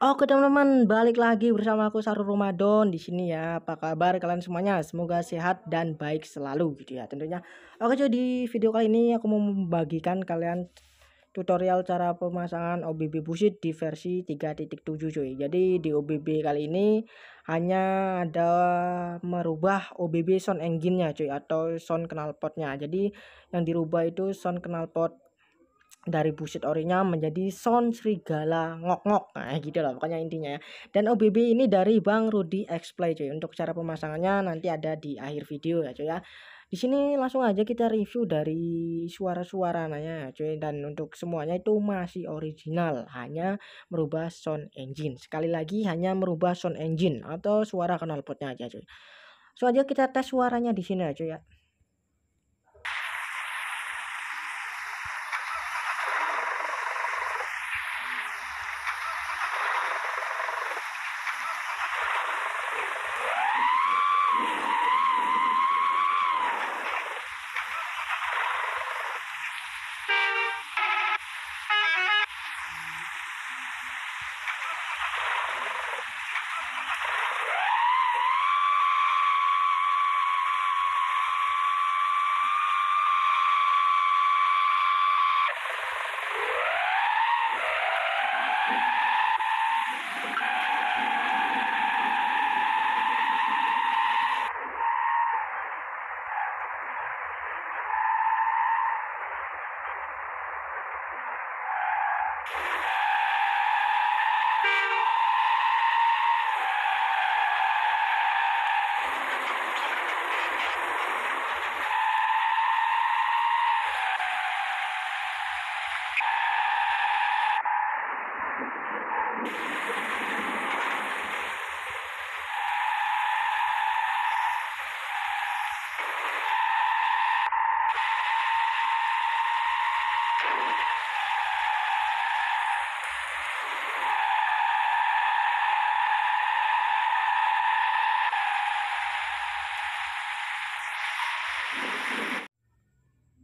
Oke oh, teman-teman, balik lagi bersama aku Saru Ramadan di sini ya. Apa kabar kalian semuanya? Semoga sehat dan baik selalu gitu ya tentunya. Oke, jadi di video kali ini aku mau membagikan kalian tutorial cara pemasangan OBB busit di versi 3.7 cuy. Jadi di OBB kali ini hanya ada merubah OBB sound engine-nya cuy atau sound knalpotnya. Jadi yang dirubah itu sound knalpot dari buset orinya menjadi sound serigala ngok-ngok nah gitu loh pokoknya intinya ya dan OBB ini dari Bang Rudi Explay cuy untuk cara pemasangannya nanti ada di akhir video ya cuy ya di sini langsung aja kita review dari suara suara nanya cuy dan untuk semuanya itu masih original hanya merubah sound engine sekali lagi hanya merubah sound engine atau suara knalpotnya aja cuy so aja kita tes suaranya di sini aja ya cuy ya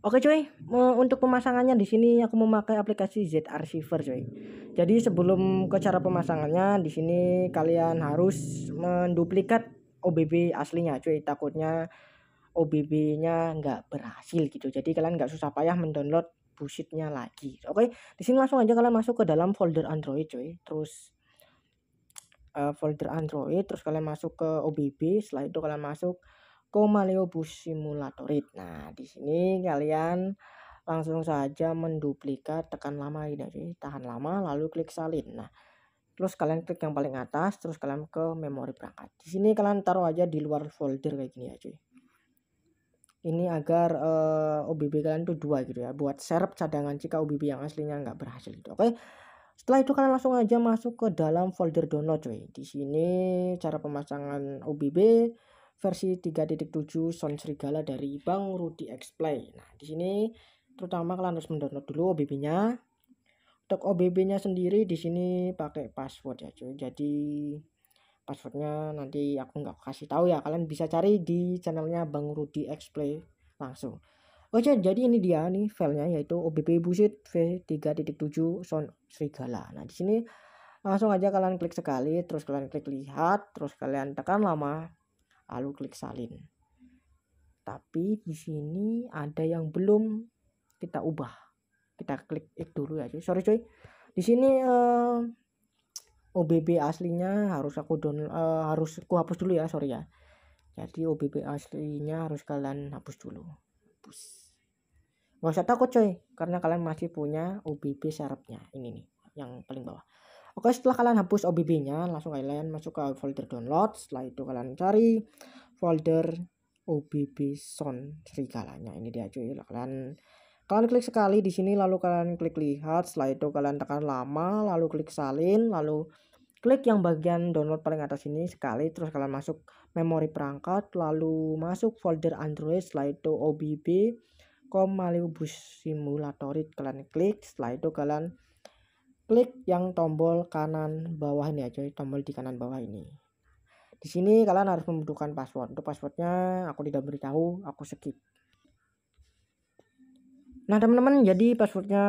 Oke cuy, untuk pemasangannya di sini aku memakai aplikasi Z Archiver cuy. Jadi sebelum ke cara pemasangannya di sini kalian harus menduplikat OBB aslinya cuy. Takutnya OBB-nya nggak berhasil gitu. Jadi kalian nggak susah payah mendownload bullshitnya lagi. Oke, di sini langsung aja kalian masuk ke dalam folder Android cuy. Terus uh, folder Android, terus kalian masuk ke OBB. Setelah itu kalian masuk Comaleobus simulatorit Nah, di sini kalian langsung saja menduplikat tekan lama ini tahan lama lalu klik salin. Nah, terus kalian klik yang paling atas terus kalian ke memori perangkat. Di sini kalian taruh aja di luar folder kayak gini ya, cuy. Ini agar uh, eh, OBB kalian tuh dua gitu ya, buat serap cadangan jika OBB yang aslinya nggak berhasil gitu. Oke. Setelah itu kalian langsung aja masuk ke dalam folder download cuy. Di sini cara pemasangan OBB versi 3.7 Sound Serigala dari Bang Rudi Xplay. Nah, di sini terutama kalian harus mendownload dulu OBB-nya. Untuk OBB-nya sendiri di sini pakai password ya, cuy. Jadi passwordnya nanti aku nggak kasih tahu ya. Kalian bisa cari di channelnya Bang Rudi Xplay langsung. Oke, oh, jadi ini dia nih filenya yaitu OBB Busit V3.7 Sound Serigala. Nah, di sini langsung aja kalian klik sekali, terus kalian klik lihat, terus kalian tekan lama lalu klik salin. Tapi di sini ada yang belum kita ubah. Kita klik it dulu ya cuy. Sorry cuy. Di sini uh, eh, OBB aslinya harus aku download uh, eh, harus aku hapus dulu ya, sorry ya. Jadi OBB aslinya harus kalian hapus dulu. Hapus. Gak usah takut cuy. karena kalian masih punya OBB syaratnya ini nih, yang paling bawah. Oke, setelah kalian hapus OBB-nya, langsung kalian masuk ke folder download. Setelah itu kalian cari folder OBB sound serigalanya. Ini dia cuy. Kalian kalian klik sekali di sini lalu kalian klik lihat. Setelah itu kalian tekan lama, lalu klik salin, lalu klik yang bagian download paling atas ini sekali terus kalian masuk memori perangkat lalu masuk folder Android setelah itu OBB Comaliubus Simulatorit kalian klik setelah itu kalian klik yang tombol kanan bawah ini aja ya, tombol di kanan bawah ini di sini kalian harus membutuhkan password untuk passwordnya aku tidak beritahu aku skip nah teman-teman jadi passwordnya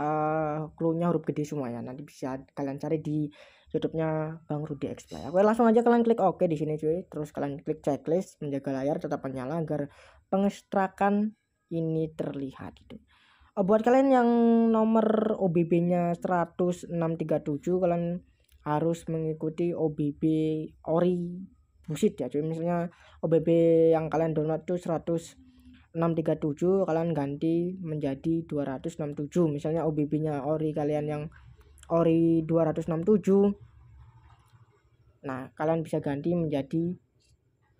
uh, clue-nya huruf gede semua ya nanti bisa kalian cari di YouTube-nya Bang Rudi ya. Oke, langsung aja kalian klik Oke di sini cuy. Terus kalian klik checklist menjaga layar tetap menyala agar pengestrakan ini terlihat gitu. Eh, buat kalian yang nomor OBB-nya 10637 kalian harus mengikuti OBB ori busit ya cuy misalnya OBB yang kalian download tuh 10637 kalian ganti menjadi 267 misalnya OBB-nya ori kalian yang ori 267 nah kalian bisa ganti menjadi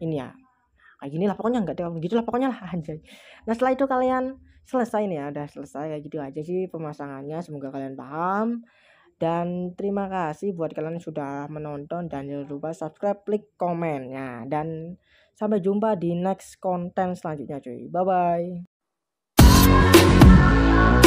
ini ya kayak gini lah pokoknya enggak gitu lah pokoknya lah anjay nah setelah itu kalian selesai nih ya udah selesai ya gitu aja sih pemasangannya semoga kalian paham dan terima kasih buat kalian yang sudah menonton dan jangan lupa subscribe klik komennya dan sampai jumpa di next konten selanjutnya cuy bye bye